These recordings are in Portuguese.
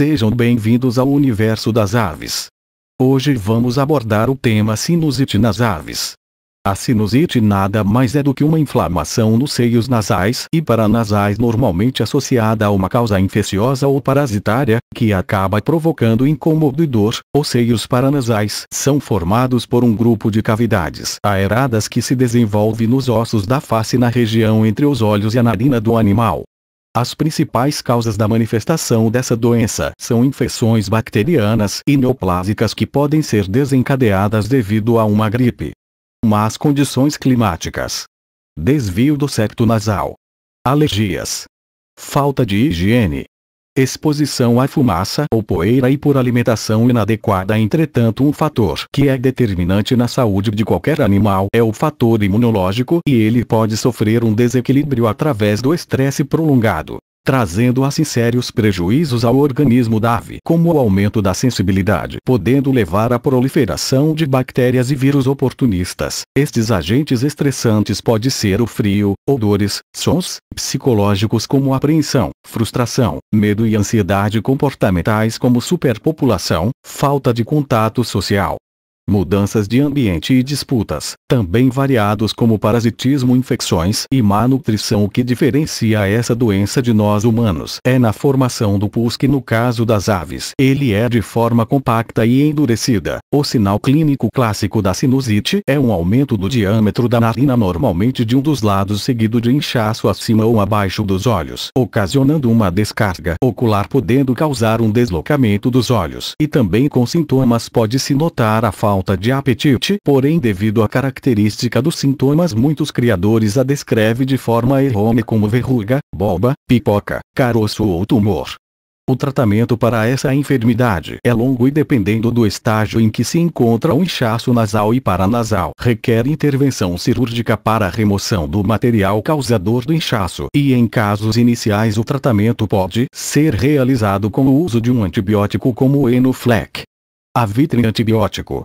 Sejam bem-vindos ao universo das aves. Hoje vamos abordar o tema sinusite nas aves. A sinusite nada mais é do que uma inflamação nos seios nasais e paranasais normalmente associada a uma causa infecciosa ou parasitária, que acaba provocando incômodo e dor. Os seios paranasais são formados por um grupo de cavidades aeradas que se desenvolve nos ossos da face na região entre os olhos e a narina do animal. As principais causas da manifestação dessa doença são infecções bacterianas e neoplásicas que podem ser desencadeadas devido a uma gripe. Más condições climáticas. Desvio do septo nasal. Alergias. Falta de higiene, exposição à fumaça ou poeira e por alimentação inadequada. Entretanto, um fator que é determinante na saúde de qualquer animal é o fator imunológico e ele pode sofrer um desequilíbrio através do estresse prolongado trazendo assim sérios prejuízos ao organismo da ave, como o aumento da sensibilidade, podendo levar à proliferação de bactérias e vírus oportunistas. Estes agentes estressantes podem ser o frio, odores, sons, psicológicos como apreensão, frustração, medo e ansiedade comportamentais como superpopulação, falta de contato social, mudanças de ambiente e disputas, também variados como parasitismo, infecções e má nutrição. O que diferencia essa doença de nós humanos é na formação do pus que no caso das aves ele é de forma compacta e endurecida. O sinal clínico clássico da sinusite é um aumento do diâmetro da narina normalmente de um dos lados seguido de inchaço acima ou abaixo dos olhos, ocasionando uma descarga ocular podendo causar um deslocamento dos olhos. E também com sintomas pode-se notar a falta falta de apetite. Porém devido à característica dos sintomas muitos criadores a descreve de forma errônea como verruga, boba, pipoca, caroço ou tumor. O tratamento para essa enfermidade é longo e dependendo do estágio em que se encontra o inchaço nasal e paranasal, requer intervenção cirúrgica para a remoção do material causador do inchaço e em casos iniciais o tratamento pode ser realizado com o uso de um antibiótico como o Enoflex. A vitre antibiótico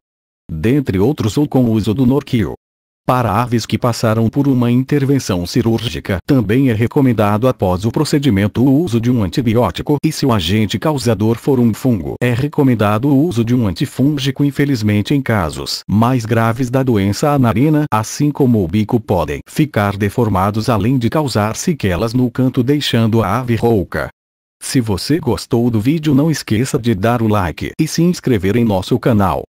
dentre outros ou com o uso do Norquil. Para aves que passaram por uma intervenção cirúrgica também é recomendado após o procedimento o uso de um antibiótico e se o agente causador for um fungo é recomendado o uso de um antifúngico infelizmente em casos mais graves da doença a narina assim como o bico podem ficar deformados além de causar sequelas no canto deixando a ave rouca. Se você gostou do vídeo não esqueça de dar o like e se inscrever em nosso canal.